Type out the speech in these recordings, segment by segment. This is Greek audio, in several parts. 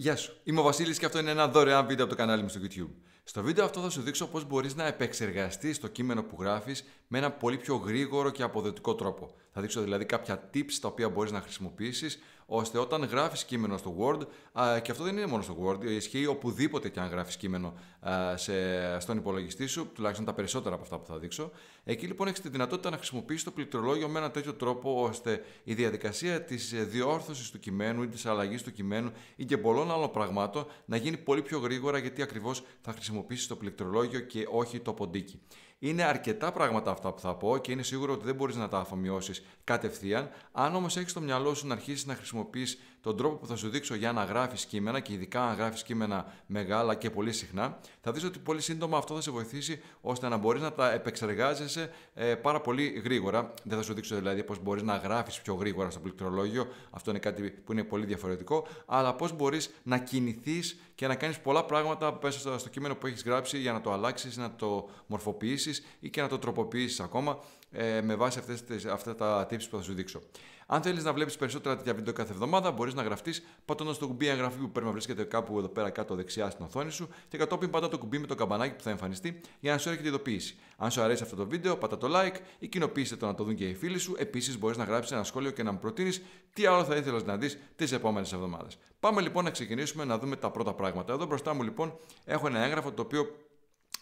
Γεια σου, είμαι ο Βασίλης και αυτό είναι ένα δωρεάν βίντεο από το κανάλι μου στο YouTube. Στο βίντεο αυτό θα σου δείξω πώς μπορείς να επεξεργαστείς το κείμενο που γράφεις με ένα πολύ πιο γρήγορο και αποδοτικό τρόπο. Θα δείξω δηλαδή κάποια tips τα οποία μπορείς να χρησιμοποιήσεις ώστε όταν γράφεις κείμενο στο Word, και αυτό δεν είναι μόνο στο Word, ισχύει οπουδήποτε και αν γράφεις κείμενο σε, στον υπολογιστή σου, τουλάχιστον τα περισσότερα από αυτά που θα δείξω. Εκεί λοιπόν έχεις τη δυνατότητα να χρησιμοποιήσεις το πληκτρολόγιο με ένα τέτοιο τρόπο ώστε η διαδικασία της διόρθωσης του κειμένου ή της αλλαγής του κειμένου ή και πολλών άλλων πραγμάτων να γίνει πολύ πιο γρήγορα γιατί ακριβώς θα χρησιμοποιήσεις το πληκτρολόγιο και όχι το ποντίκι. Είναι αρκετά πράγματα αυτά που θα πω και είναι σίγουρο ότι δεν μπορείς να τα αφομοιώσεις κατευθείαν. Αν όμως έχεις στο μυαλό σου να αρχίσεις να χρησιμοποιείς τον τρόπο που θα σου δείξω για να γράφεις κείμενα και ειδικά αν γράφεις κείμενα μεγάλα και πολύ συχνά, θα δεις ότι πολύ σύντομα αυτό θα σε βοηθήσει ώστε να μπορείς να τα επεξεργάζεσαι ε, πάρα πολύ γρήγορα. Δεν θα σου δείξω δηλαδή πώς μπορείς να γράφεις πιο γρήγορα στο πληκτρολόγιο, αυτό είναι κάτι που είναι πολύ διαφορετικό, αλλά πώς μπορείς να κινηθείς και να κάνεις πολλά πράγματα μέσα στο, κείμενο που έχεις γράψει για να το αλλάξεις, να το μορφοποιήσεις ή και να το τροποποιήσεις ακόμα ε, με βάση αυτές τις, αυτά τα tips που θα σου δείξω. Αν θέλεις να βλέπεις περισσότερα τέτοια βίντεο κάθε εβδομάδα, μπορείς να γραφτείς πατώντας το κουμπί εγγραφή που πρέπει να βρίσκεται κάπου εδώ πέρα κάτω δεξιά στην οθόνη σου και κατόπιν πατά το κουμπί με το καμπανάκι που θα εμφανιστεί για να σου έρχεται η ειδοποίηση. Αν σου αρέσει αυτό το βίντεο, πατά το like ή το να το δουν και οι φίλοι σου. Επίσης, μπορείς να γράψεις ένα σχόλιο και να μου προτείνεις τι άλλο θα ήθελες να δεις τις επόμενες εβδομάδες. Πάμε λοιπόν να ξεκινήσουμε να δούμε τα πρώτα πράγματα. Εδώ μπροστά μου λοιπόν έχω ένα έγγραφο το οποίο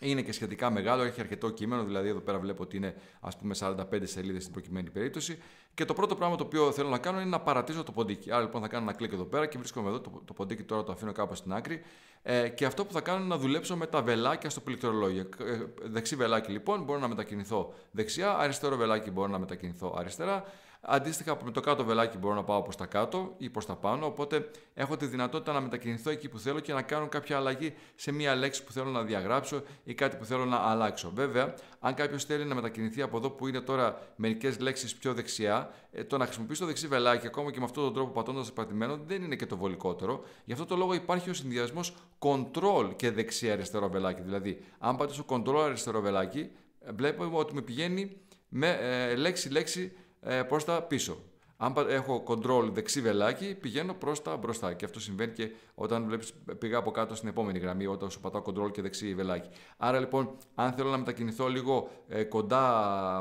είναι και σχετικά μεγάλο, έχει αρκετό κείμενο, δηλαδή εδώ πέρα βλέπω ότι είναι ας πούμε 45 σελίδες στην προκειμένη περίπτωση. Και το πρώτο πράγμα το οποίο θέλω να κάνω είναι να παρατήσω το ποντίκι. Άρα λοιπόν θα κάνω ένα κλικ εδώ πέρα και βρίσκομαι εδώ, το, το ποντίκι τώρα το αφήνω κάπου στην άκρη. Ε, και αυτό που θα κάνω είναι να δουλέψω με τα βελάκια στο πληκτρολόγιο. Ε, δεξί βελάκι λοιπόν μπορώ να μετακινηθώ δεξιά, αριστερό βελάκι μπορώ να μετακινηθώ αριστερά. Αντίστοιχα με το κάτω βελάκι μπορώ να πάω προς τα κάτω ή προς τα πάνω, οπότε έχω τη δυνατότητα να μετακινηθώ εκεί που θέλω και να κάνω κάποια αλλαγή σε μία λέξη που θέλω να διαγράψω ή κάτι που θέλω να αλλάξω. Βέβαια, αν κάποιος θέλει να μετακινηθεί από εδώ που είναι τώρα μερικές λέξεις πιο δεξιά, ε, το να χρησιμοποιήσει το δεξί βελάκι ακόμα και με αυτόν τον τρόπο πατώντας το πατημένο δεν είναι και το βολικότερο. Γι' αυτό το λόγο υπάρχει ο συνδυασμός control και δεξιά-αριστερό βελάκι. Δηλαδή, αν πατήσω control αριστερό βελάκι, ε, βλέπουμε ότι με πηγαίνει με λέξη-λέξη ε, ε, τα πίσω. Αν έχω control δεξί βελάκι, πηγαίνω προς τα μπροστά. Και αυτό συμβαίνει και όταν βλέπεις πήγα από κάτω στην επόμενη γραμμή, όταν σου πατάω control και δεξί βελάκι. Άρα λοιπόν, αν θέλω να μετακινηθώ λίγο ε, κοντά,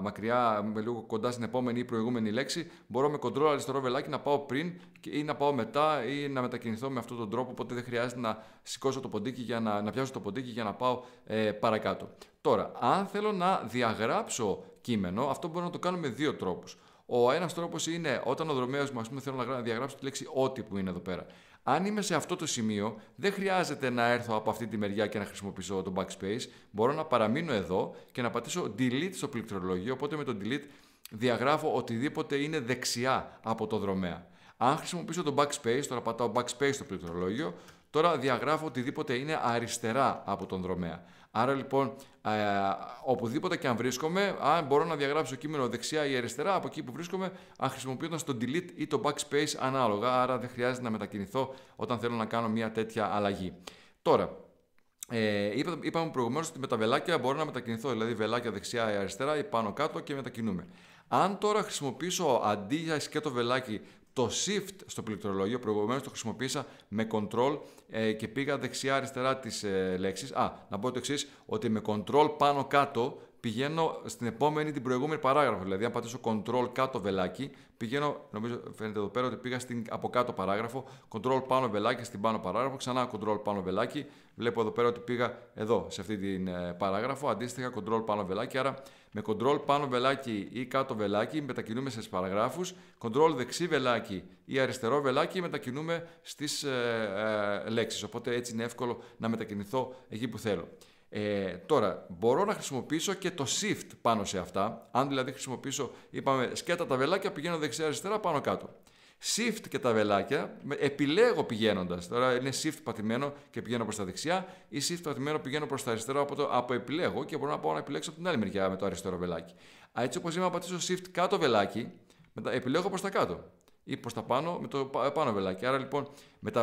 μακριά, με λίγο κοντά στην επόμενη ή προηγούμενη λέξη, μπορώ με control αριστερό βελάκι να πάω πριν ή να πάω μετά ή να μετακινηθώ με αυτόν τον τρόπο. Οπότε δεν χρειάζεται να σηκώσω το ποντίκι για να, να πιάσω το ποντίκι για να πάω ε, παρακάτω. Τώρα, αν θέλω να διαγράψω κείμενο, αυτό μπορώ να το κάνω με δύο τρόπους. Ο ένας τρόπος είναι όταν ο δρομέο μου, ας πούμε, θέλω να διαγράψω τη λέξη ό,τι που είναι εδώ πέρα. Αν είμαι σε αυτό το σημείο, δεν χρειάζεται να έρθω από αυτή τη μεριά και να χρησιμοποιήσω το backspace. Μπορώ να παραμείνω εδώ και να πατήσω delete στο πληκτρολόγιο. Οπότε με το delete διαγράφω οτιδήποτε είναι δεξιά από το δρομέα. Αν χρησιμοποιήσω το backspace, τώρα πατάω backspace στο πληκτρολόγιο, Τώρα διαγράφω οτιδήποτε είναι αριστερά από τον δρομέα. Άρα λοιπόν, ε, οπουδήποτε και αν βρίσκομαι, αν μπορώ να διαγράψω κείμενο δεξιά ή αριστερά από εκεί που βρίσκομαι, αν χρησιμοποιώντα το delete ή το backspace ανάλογα. Άρα δεν χρειάζεται να μετακινηθώ όταν θέλω να κάνω μια τέτοια αλλαγή. Τώρα, ε, είπαμε προηγουμένως ότι με τα βελάκια μπορώ να μετακινηθώ, δηλαδή βελάκια δεξιά ή αριστερά ή πάνω κάτω και μετακινούμε. Αν τώρα χρησιμοποιήσω αντί για σκέτο βελάκι το shift στο πληκτρολόγιο προηγουμένως το χρησιμοποίησα με control ε, και πήγα δεξιά-αριστερά τις ε, Α, να πω το εξής ότι με control πάνω-κάτω πηγαίνω στην επόμενη, την προηγούμενη παράγραφο. Δηλαδή, αν πατήσω Ctrl κάτω βελάκι, πηγαίνω, νομίζω φαίνεται εδώ πέρα ότι πήγα στην από κάτω παράγραφο, Ctrl πάνω βελάκι στην πάνω παράγραφο, ξανά Ctrl πάνω βελάκι. Βλέπω εδώ πέρα ότι πήγα εδώ, σε αυτή την ε, παράγραφο, αντίστοιχα Ctrl πάνω βελάκι. Άρα, με Ctrl πάνω βελάκι ή κάτω βελάκι μετακινούμε στις παραγράφους, Ctrl δεξί βελάκι ή αριστερό βελάκι μετακινούμε στις ε, ε, λέξεις. Οπότε έτσι είναι εύκολο να μετακινηθώ εκεί που θέλω. Ε, τώρα, μπορώ να χρησιμοποιήσω και το shift πάνω σε αυτά. Αν δηλαδή χρησιμοποιήσω, είπαμε, σκέτα τα βελάκια, πηγαίνω δεξιά-αριστερά, πάνω κάτω. Shift και τα βελάκια, επιλέγω πηγαίνοντας. Τώρα είναι shift πατημένο και πηγαίνω προς τα δεξιά, ή shift πατημένο πηγαίνω προς τα αριστερά, από, το, από επιλέγω και μπορώ να πάω να επιλέξω από την άλλη μεριά με το αριστερό βελάκι. έτσι όπως είμαι, πατήσω shift κάτω βελάκι, μετά επιλέγω προς τα κάτω ή προς τα πάνω με το πάνω βελάκι. Άρα λοιπόν με τα,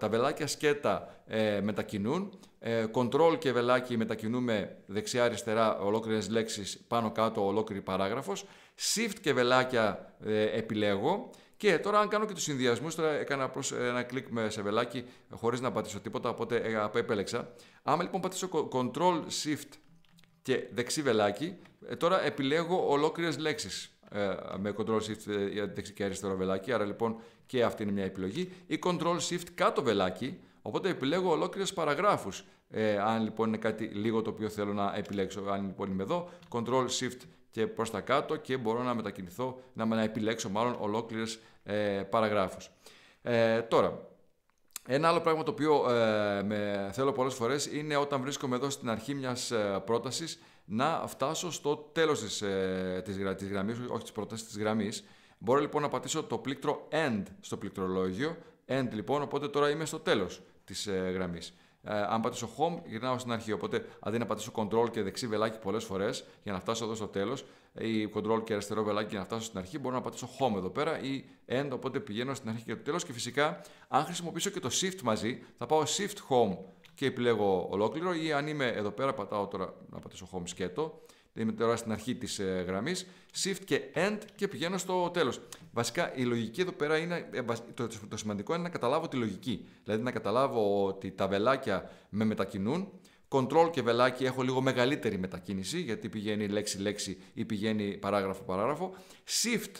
τα βελάκια σκέτα ε, μετακινούν. Ε, control και βελάκι μετακινούμε δεξιά-αριστερά ολόκληρες λέξεις, πάνω-κάτω ολόκληρη παράγραφος. Shift και βελάκια ε, επιλέγω. Και τώρα αν κάνω και τους συνδυασμούς, τώρα έκανα απλώς ένα κλικ με σε βελάκι χωρίς να πατήσω τίποτα, οπότε ε, επέλεξα. Άμα λοιπόν πατήσω Control Shift και δεξί βελάκι, τώρα επιλέγω ολόκληρες λέξεις. Ε, με Control Shift ε, δεξί και αριστερό βελάκι. Άρα λοιπόν και αυτή είναι μια επιλογή. Ή Control Shift κάτω βελάκι. Οπότε επιλέγω ολόκληρες παραγράφους. Ε, αν λοιπόν είναι κάτι λίγο το οποίο θέλω να επιλέξω, αν λοιπόν είμαι εδώ, Control Shift και προς τα κάτω και μπορώ να μετακινηθώ, να, να επιλέξω μάλλον ολόκληρες ε, παραγράφους. Ε, τώρα, ένα άλλο πράγμα το οποίο ε, με, θέλω πολλές φορές είναι όταν βρίσκομαι εδώ στην αρχή μιας πρότασης να φτάσω στο τέλος της, ε, της, της γραμμής, όχι της προτάσης της γραμμής. Μπορώ λοιπόν να πατήσω το πλήκτρο end στο πληκτρολόγιο. End λοιπόν, οπότε τώρα είμαι στο τέλος της ε, γραμμής. Ε, αν πατήσω home, γυρνάω στην αρχή. Οπότε αντί να πατήσω control και δεξί βελάκι πολλές φορές για να φτάσω εδώ στο τέλος, ή control και αριστερό βελάκι για να φτάσω στην αρχή, μπορώ να πατήσω home εδώ πέρα ή end. Οπότε πηγαίνω στην αρχή και το τέλος. Και φυσικά, αν χρησιμοποιήσω και το shift μαζί, θα πάω shift home και επιλέγω ολόκληρο ή αν είμαι εδώ πέρα πατάω τώρα να πατήσω home σκέτο, είμαι τώρα στην αρχή της ε, γραμμής, shift και end και πηγαίνω στο τέλος. Βασικά η λογική εδώ πέρα είναι, ε, το, το σημαντικό είναι να καταλάβω τη λογική, δηλαδή να καταλάβω ότι τα βελάκια με μετακινούν, Control και βελάκι έχω λίγο μεγαλύτερη μετακίνηση γιατί πηγαίνει λέξη-λέξη ή πηγαίνει παράγραφο-παράγραφο. Shift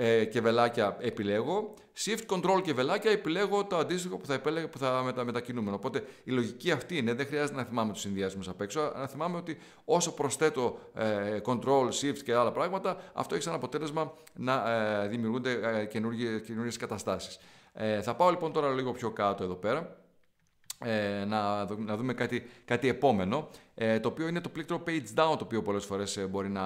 ε, και βελάκια επιλέγω. Shift Control και βελάκια επιλέγω το αντίστοιχο που θα, επέλεγα, που θα μετα, μετακινούμενο. Οπότε η λογική αυτή είναι, δεν χρειάζεται να θυμάμαι τους συνδυασμούς απ' έξω. Να θυμάμαι ότι όσο προσθέτω ε, Control, Shift και άλλα πράγματα, αυτό έχει σαν αποτέλεσμα να ε, δημιουργούνται ε, καινούργιες καταστάσεις. Ε, θα πάω λοιπόν τώρα λίγο πιο κάτω εδώ πέρα. Ε, να, να δούμε κάτι, κάτι επόμενο, ε, το οποίο είναι το πλήκτρο page down, το οποίο πολλές φορές ε, μπορεί να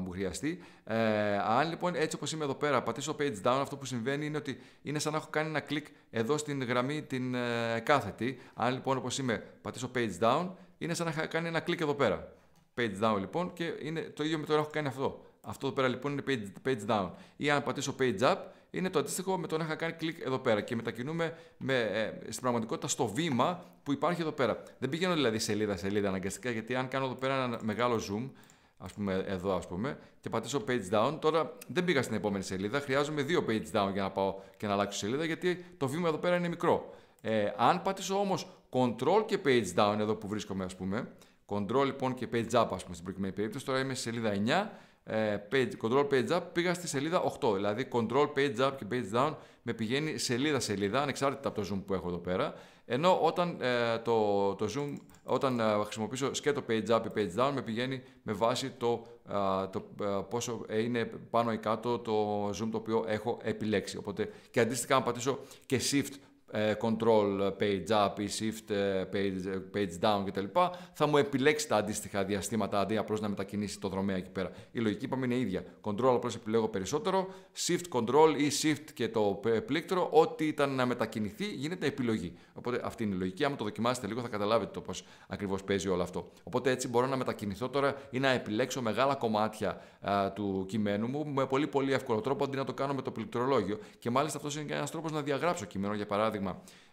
μου χρειαστεί. Ε, αν λοιπόν έτσι όπως είμαι εδώ πέρα πατήσω page down, αυτό που συμβαίνει είναι ότι είναι σαν να έχω κάνει ένα κλικ εδώ στην γραμμή την ε, κάθετη. Αν λοιπόν όπως είμαι πατήσω page down, είναι σαν να έχω κάνει ένα κλικ εδώ πέρα. Page down λοιπόν και είναι το ίδιο με το έχω κάνει αυτό. Αυτό εδώ πέρα λοιπόν είναι page, page down. Ή αν πατήσω page up, είναι το αντίστοιχο με το να είχα κάνει κλικ εδώ πέρα και μετακινούμε με, ε, στην πραγματικότητα στο βήμα που υπάρχει εδώ πέρα. Δεν πηγαίνω δηλαδή σελίδα-σελίδα αναγκαστικά, γιατί αν κάνω εδώ πέρα ένα μεγάλο zoom, ας πούμε εδώ ας πούμε, και πατήσω page down, τώρα δεν πήγα στην επόμενη σελίδα, χρειάζομαι δύο page down για να πάω και να αλλάξω σελίδα, γιατί το βήμα εδώ πέρα είναι μικρό. Ε, αν πατήσω όμως control και page down εδώ που βρίσκομαι ας πούμε, control λοιπόν και page up ας πούμε στην προκειμένη περίπτωση, τώρα είμαι σελίδα 9, ε, page, control page up πήγα στη σελίδα 8. Δηλαδή control page up και page down με πηγαίνει σελίδα-σελίδα ανεξάρτητα από το zoom που έχω εδώ πέρα. Ενώ όταν ε, το, το zoom, όταν ε, χρησιμοποιήσω σκέτο page up ή page down με πηγαίνει με βάση το, ε, το ε, πόσο είναι πάνω ή κάτω το zoom το οποίο έχω επιλέξει. Οπότε και αντίστοιχα αν πατήσω και shift ε, control ε, page up ή shift ε, page, down κτλ. Θα μου επιλέξει τα αντίστοιχα διαστήματα αντί απλώς να μετακινήσει το δρομέα εκεί πέρα. Η λογική είπαμε είναι ίδια. Control απλώς επιλέγω περισσότερο, shift control ή shift και το πλήκτρο, ό,τι ήταν να μετακινηθεί γίνεται επιλογή. Οπότε αυτή είναι η λογική. Αν το δοκιμάσετε λίγο θα καταλάβετε το πώς ακριβώς παίζει όλο αυτό. Οπότε έτσι μπορώ να μετακινηθώ τώρα ή να επιλέξω μεγάλα κομμάτια του κειμένου μου με πολύ πολύ εύκολο τρόπο αντί να το κάνω με το πληκτρολόγιο. Και μάλιστα αυτός είναι και ένας τρόπος να διαγράψω κειμένο για παράδειγμα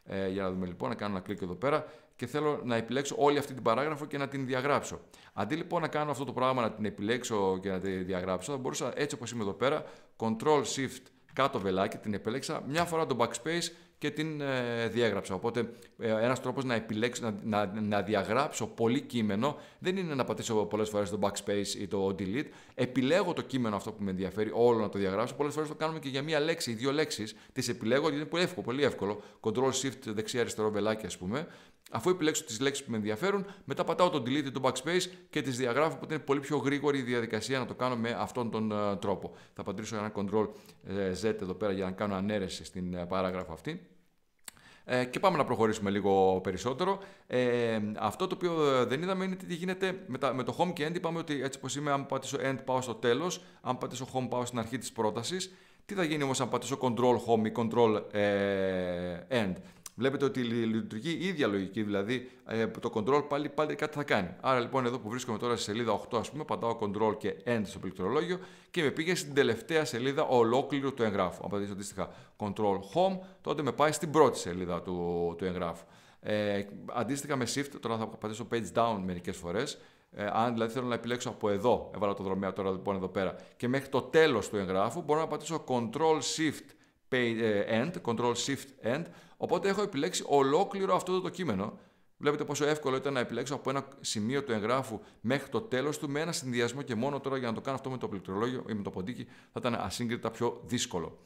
ε, για να δούμε λοιπόν, να κάνω ένα κλικ εδώ πέρα και θέλω να επιλέξω όλη αυτή την παράγραφο και να την διαγράψω. Αντί λοιπόν να κάνω αυτό το πράγμα, να την επιλέξω και να τη διαγράψω, θα μπορούσα έτσι όπως είμαι εδώ πέρα, Ctrl Shift κάτω βελάκι, την επέλεξα, μια φορά το backspace και την ε, διέγραψα. Οπότε ε, ένας τρόπος να επιλέξω, να, να, να, διαγράψω πολύ κείμενο δεν είναι να πατήσω πολλές φορές το backspace ή το delete. Επιλέγω το κείμενο αυτό που με ενδιαφέρει όλο να το διαγράψω. Πολλές φορές το κάνουμε και για μία λέξη ή δύο λέξεις. Τις επιλέγω γιατί είναι πολύ εύκολο, πολύ εύκολο. Ctrl shift δεξιά αριστερό βελάκι ας πούμε Αφού επιλέξω τις λέξεις που με ενδιαφέρουν, μετά πατάω τον delete ή backspace και τις διαγράφω, οπότε είναι πολύ πιο γρήγορη η διαδικασία να το κάνω με αυτόν τον ε, τρόπο. Θα πατήσω ένα control ε, Z εδώ πέρα για να κάνω ανέρεση στην ε, παράγραφο αυτή. Ε, και πάμε να προχωρήσουμε λίγο περισσότερο. Ε, αυτό το οποίο δεν είδαμε είναι τι γίνεται με, τα, με το home και end. Είπαμε ότι έτσι όπως είμαι, αν πατήσω end πάω στο τέλος, αν πατήσω home πάω στην αρχή της πρότασης. Τι θα γίνει όμως αν πατήσω control home ή control end. Βλέπετε ότι λειτουργεί η ίδια λογική, δηλαδή ε, το control πάλι, πάλι κάτι θα κάνει. Άρα λοιπόν εδώ που βρίσκομαι τώρα στη σελίδα 8 ας πούμε, πατάω control και end στο πληκτρολόγιο και με πήγε στην τελευταία σελίδα ολόκληρου του εγγράφου. Αν πατήσω αντίστοιχα control home, τότε με πάει στην πρώτη σελίδα του, του εγγράφου. Ε, αντίστοιχα με shift, τώρα θα πατήσω page down μερικές φορές, ε, αν δηλαδή θέλω να επιλέξω από εδώ, έβαλα το δρομέα τώρα λοιπόν εδώ πέρα, και μέχρι το τέλος του εγγράφου μπορώ να πατήσω Ctrl ε, Shift End, Shift End, Οπότε έχω επιλέξει ολόκληρο αυτό το κείμενο. Βλέπετε πόσο εύκολο ήταν να επιλέξω από ένα σημείο του εγγράφου μέχρι το τέλος του με ένα συνδυασμό και μόνο τώρα για να το κάνω αυτό με το πληκτρολόγιο ή με το ποντίκι θα ήταν ασύγκριτα πιο δύσκολο.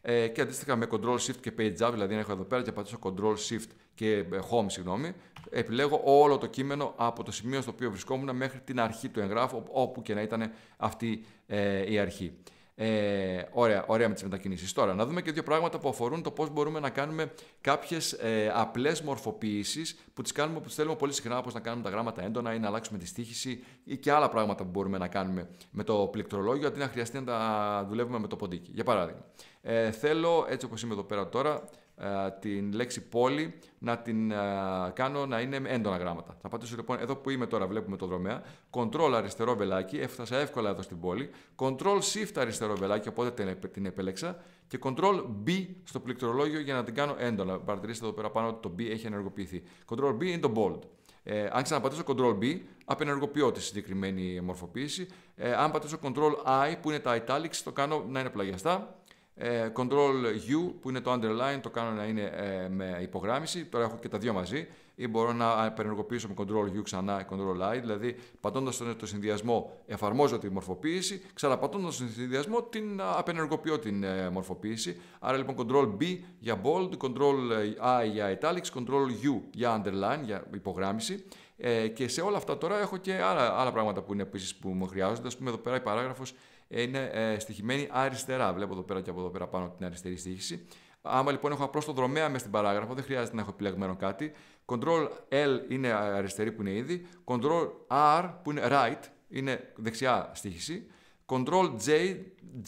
Ε, και αντίστοιχα με Ctrl Shift και Page Up, δηλαδή να έχω εδώ πέρα και πατήσω Ctrl Shift και ε, Home, συγγνώμη, επιλέγω όλο το κείμενο από το σημείο στο οποίο βρισκόμουν μέχρι την αρχή του εγγράφου, όπου και να ήταν αυτή ε, η αρχή. Ε, ωραία, με τις μετακινήσεις. Τώρα, να δούμε και δύο πράγματα που αφορούν το πώς μπορούμε να κάνουμε κάποιες ε, απλές μορφοποίησεις που τις κάνουμε, που θέλουμε πολύ συχνά, όπως να κάνουμε τα γράμματα έντονα ή να αλλάξουμε τη στίχηση ή και άλλα πράγματα που μπορούμε να κάνουμε με το πληκτρολόγιο, αντί να χρειαστεί να τα δουλεύουμε με το ποντίκι. Για παράδειγμα, ε, θέλω έτσι όπως είμαι εδώ πέρα τώρα ε, την λέξη πόλη να την ε, κάνω να είναι έντονα γράμματα. Θα πατήσω λοιπόν εδώ που είμαι τώρα, βλέπουμε το δρομέα. Ctrl αριστερό βελάκι, έφτασα εύκολα εδώ στην πόλη. Ctrl Shift αριστερό βελάκι, οπότε την επέλεξα. Και Ctrl B στο πληκτρολόγιο για να την κάνω έντονα. Παρατηρήστε εδώ πέρα πάνω ότι το B έχει ενεργοποιηθεί. Ctrl B είναι το bold. Ε, αν ξαναπατήσω Ctrl B, απενεργοποιώ τη συγκεκριμένη μορφοποίηση. Ε, αν πατήσω Ctrl I που είναι τα italics, το κάνω να είναι πλαγιαστά ε, control U που είναι το underline, το κάνω να είναι ε, με υπογράμμιση. Τώρα έχω και τα δύο μαζί ή μπορώ να περιεργοποιήσω με Control U ξανά Control I, δηλαδή πατώντας το συνδυασμό εφαρμόζω τη μορφοποίηση, ξαναπατώντας τον συνδυασμό την απενεργοποιώ την ε, μορφοποίηση. Άρα λοιπόν Control B για bold, Control I για italics, Control U για underline, για υπογράμμιση. και σε όλα αυτά τώρα έχω και άλλα, πράγματα που είναι επίσης που μου χρειάζονται. Ας πούμε εδώ πέρα η παράγραφος είναι ε, στοιχημένη αριστερά. Βλέπω εδώ πέρα και από εδώ πέρα πάνω την αριστερή στοίχηση. Άμα λοιπόν έχω απλώς το δρομέα μες στην παράγραφο, δεν χρειάζεται να έχω επιλεγμένο κάτι. Ctrl L είναι αριστερή που είναι ήδη. Ctrl R που είναι right, είναι δεξιά στοίχηση. Ctrl J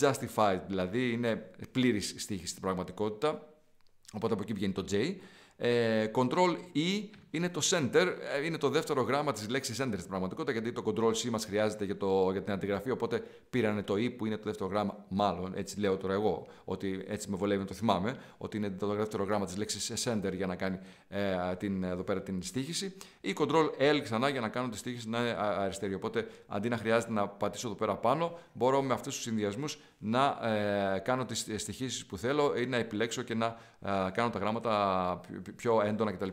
justified, δηλαδή είναι πλήρης στοίχηση στην πραγματικότητα. Οπότε από εκεί βγαίνει το J. Ε, Ctrl E είναι το center, ε, είναι το δεύτερο γράμμα της λέξης center στην πραγματικότητα, γιατί το control C μας χρειάζεται για, το, για την αντιγραφή. Οπότε πήρανε το E που είναι το δεύτερο γράμμα, μάλλον έτσι λέω τώρα εγώ, ότι έτσι με βολεύει να το θυμάμαι, ότι είναι το δεύτερο γράμμα της λέξης center για να κάνει ε, την, εδώ πέρα την στήχηση. Ή control L ξανά για να κάνω τη στήχηση να είναι αριστερή. Οπότε αντί να χρειάζεται να πατήσω εδώ πέρα πάνω, μπορώ με αυτούς τους συνδυασμούς να ε, κάνω τις στοιχήσει που θέλω ή να επιλέξω και να ε, κάνω τα γράμματα πιο έντονα κτλ.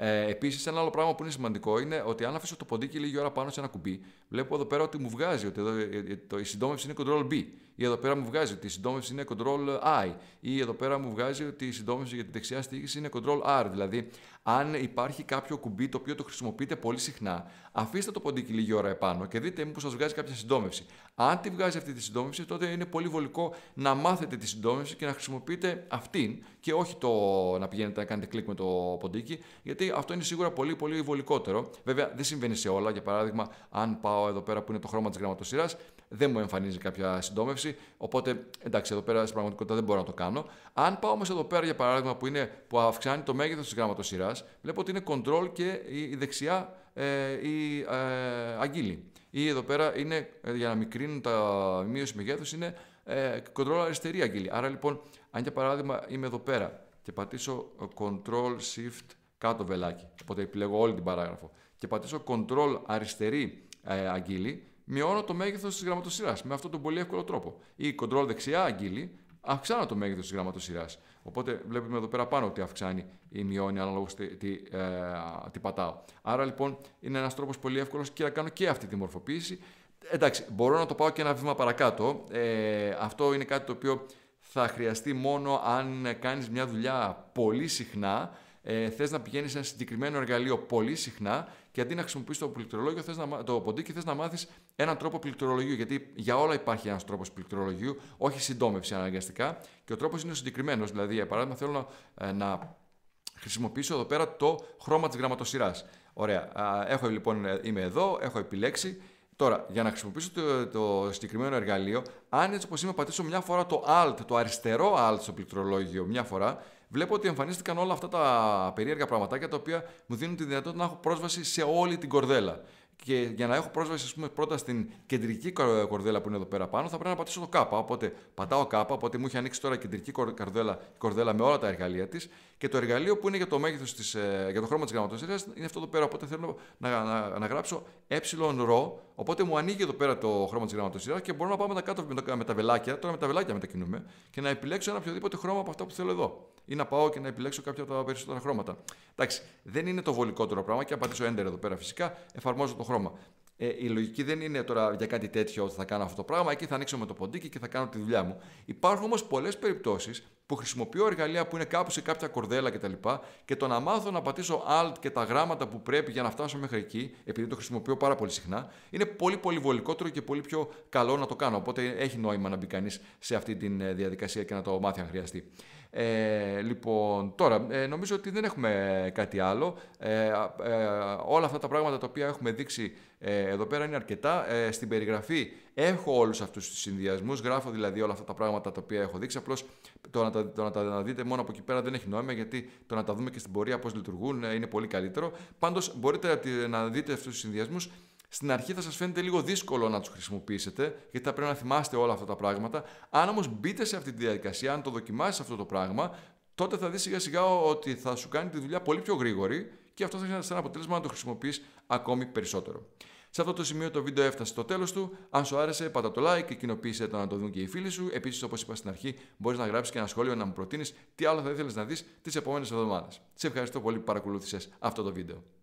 Ε, Επίσης, ένα άλλο πράγμα που είναι σημαντικό είναι ότι αν αφήσω το ποντίκι λίγη ώρα πάνω σε ένα κουμπί, βλέπω εδώ πέρα ότι μου βγάζει ότι εδώ, ε, ε, το, η συντόμευση είναι Ctrl B ή εδώ πέρα μου βγάζει ότι η συντόμευση είναι control I, ή εδώ πέρα μου βγάζει ότι η συντόμευση για τη δεξιά στήγηση είναι control R. Δηλαδή, αν υπάρχει κάποιο κουμπί το οποίο το χρησιμοποιείτε πολύ συχνά, αφήστε το ποντίκι λίγη ώρα επάνω και δείτε μου πού σας βγάζει κάποια συντόμευση. Αν τη βγάζει αυτή τη συντόμευση, τότε είναι πολύ βολικό να μάθετε τη συντόμευση και να χρησιμοποιείτε αυτήν και όχι το να πηγαίνετε να κάνετε κλικ με το ποντίκι, γιατί αυτό είναι σίγουρα πολύ πολύ βολικότερο. Βέβαια, δεν συμβαίνει σε όλα. Για παράδειγμα, αν πάω εδώ πέρα που είναι το χρώμα της γραμματοσυράς, δεν μου εμφανίζει κάποια συντόμευση. Οπότε εντάξει, εδώ πέρα στην πραγματικότητα δεν μπορώ να το κάνω. Αν πάω όμως εδώ πέρα για παράδειγμα που, είναι, που αυξάνει το μέγεθος της γραμματοσύρα, βλέπω ότι είναι control και η δεξιά ε, η ε, αγγίλη. Ή εδώ πέρα είναι, ε, για να μικρύνουν τα μείωση μεγέθους, είναι ε, control αριστερή αγγίλη. Άρα λοιπόν, αν για παράδειγμα είμαι εδώ πέρα και πατήσω ε, control shift κάτω βελάκι, οπότε επιλέγω όλη την παράγραφο και πατήσω control αριστερή ε, αγγίλη, μειώνω το μέγεθος της γραμματοσυράς με αυτόν τον πολύ εύκολο τρόπο. Ή κοντρόλ δεξιά αγγίλη αυξάνω το μέγεθος της γραμματοσυράς. Οπότε βλέπουμε εδώ πέρα πάνω ότι αυξάνει ή μειώνει ανάλογα τι, ε, τι, πατάω. Άρα λοιπόν είναι ένας τρόπος πολύ εύκολος και να κάνω και αυτή τη μορφοποίηση. Εντάξει, μπορώ να το πάω και ένα βήμα παρακάτω. Ε, αυτό είναι κάτι το οποίο θα χρειαστεί μόνο αν κάνεις μια δουλειά πολύ συχνά, ε, θες να πηγαίνεις σε ένα συγκεκριμένο εργαλείο πολύ συχνά και αντί να χρησιμοποιήσεις το, πληκτρολόγιο, θες να, το ποντίκι, θες να μάθεις έναν τρόπο πληκτρολογίου. Γιατί για όλα υπάρχει ένας τρόπος πληκτρολογίου, όχι συντόμευση αναγκαστικά. Και ο τρόπος είναι συγκεκριμένος. Δηλαδή, για παράδειγμα, θέλω να, ε, να χρησιμοποιήσω εδώ πέρα το χρώμα της γραμματοσυράς. Ωραία. Έχω λοιπόν, ε, είμαι εδώ, έχω επιλέξει. Τώρα, για να χρησιμοποιήσω το, συγκεκριμένο εργαλείο, αν έτσι όπως είμαι, πατήσω μια φορά το Alt, το αριστερό Alt στο πληκτρολόγιο, μια φορά, βλέπω ότι εμφανίστηκαν όλα αυτά τα περίεργα πραγματάκια τα οποία μου δίνουν τη δυνατότητα να έχω πρόσβαση σε όλη την κορδέλα. Και για να έχω πρόσβαση, ας πούμε, πρώτα στην κεντρική κορδέλα που είναι εδώ πέρα πάνω, θα πρέπει να πατήσω το κάπα. Οπότε πατάω κάπα, οπότε μου έχει ανοίξει τώρα η κεντρική κορδέλα, κορδέλα με όλα τα εργαλεία της. Και το εργαλείο που είναι για το μέγεθος ε, για το χρώμα της γραμματοσυρίας είναι αυτό εδώ πέρα. Οπότε θέλω να, να, να, να γράψω ε ρο. Οπότε μου ανοίγει εδώ πέρα το χρώμα της γραμματοσυρίας και μπορώ να πάω με τα κάτω με, με τα βελάκια. Τώρα με τα βελάκια μετακινούμε και να επιλέξω ένα οποιοδήποτε χρώμα από αυτά που θέλω εδώ ή να πάω και να επιλέξω κάποια από τα περισσότερα χρώματα. Εντάξει, δεν είναι το βολικότερο πράγμα και αν πατήσω Enter εδώ πέρα φυσικά, εφαρμόζω το χρώμα. Ε, η λογική δεν είναι τώρα για κάτι τέτοιο ότι θα κάνω αυτό το πράγμα, εκεί θα ανοίξω με το ποντίκι και θα κάνω τη δουλειά μου. Υπάρχουν όμως πολλές περιπτώσεις που χρησιμοποιώ εργαλεία που είναι κάπου σε κάποια κορδέλα κτλ. Και, και το να μάθω να πατήσω Alt και τα γράμματα που πρέπει για να φτάσω μέχρι εκεί, επειδή το χρησιμοποιώ πάρα πολύ συχνά, είναι πολύ πολύ βολικότερο και πολύ πιο καλό να το κάνω. Οπότε έχει νόημα να μπει κανείς σε αυτή τη ε, διαδικασία και να το μάθει αν χρειαστεί. Ε, λοιπόν, τώρα, ε, νομίζω ότι δεν έχουμε κάτι άλλο. Ε, ε, όλα αυτά τα πράγματα τα οποία έχουμε δείξει ε, εδώ πέρα είναι αρκετά. στην περιγραφή έχω όλους αυτούς τους συνδυασμούς, γράφω δηλαδή όλα αυτά τα πράγματα τα οποία έχω δείξει. Απλώς το, να τα, το να τα δείτε μόνο από εκεί πέρα δεν έχει νόημα, γιατί το να τα δούμε και στην πορεία πώς λειτουργούν είναι πολύ καλύτερο. Πάντως, μπορείτε να δείτε αυτούς τους συνδυασμούς στην αρχή θα σας φαίνεται λίγο δύσκολο να τους χρησιμοποιήσετε, γιατί θα πρέπει να θυμάστε όλα αυτά τα πράγματα. Αν όμως μπείτε σε αυτή τη διαδικασία, αν το δοκιμάσεις αυτό το πράγμα, τότε θα δεις σιγά σιγά ότι θα σου κάνει τη δουλειά πολύ πιο γρήγορη και αυτό θα έχει ένα αποτέλεσμα να το χρησιμοποιείς ακόμη περισσότερο. Σε αυτό το σημείο το βίντεο έφτασε στο τέλος του. Αν σου άρεσε, πάτα το like και κοινοποίησε το να το δουν και οι φίλοι σου. Επίσης, όπως είπα στην αρχή, μπορείς να γράψεις και ένα σχόλιο να μου προτείνεις τι άλλο θα ήθελες να δεις τις επόμενες εβδομάδες. Σε ευχαριστώ πολύ που παρακολούθησες αυτό το βίντεο.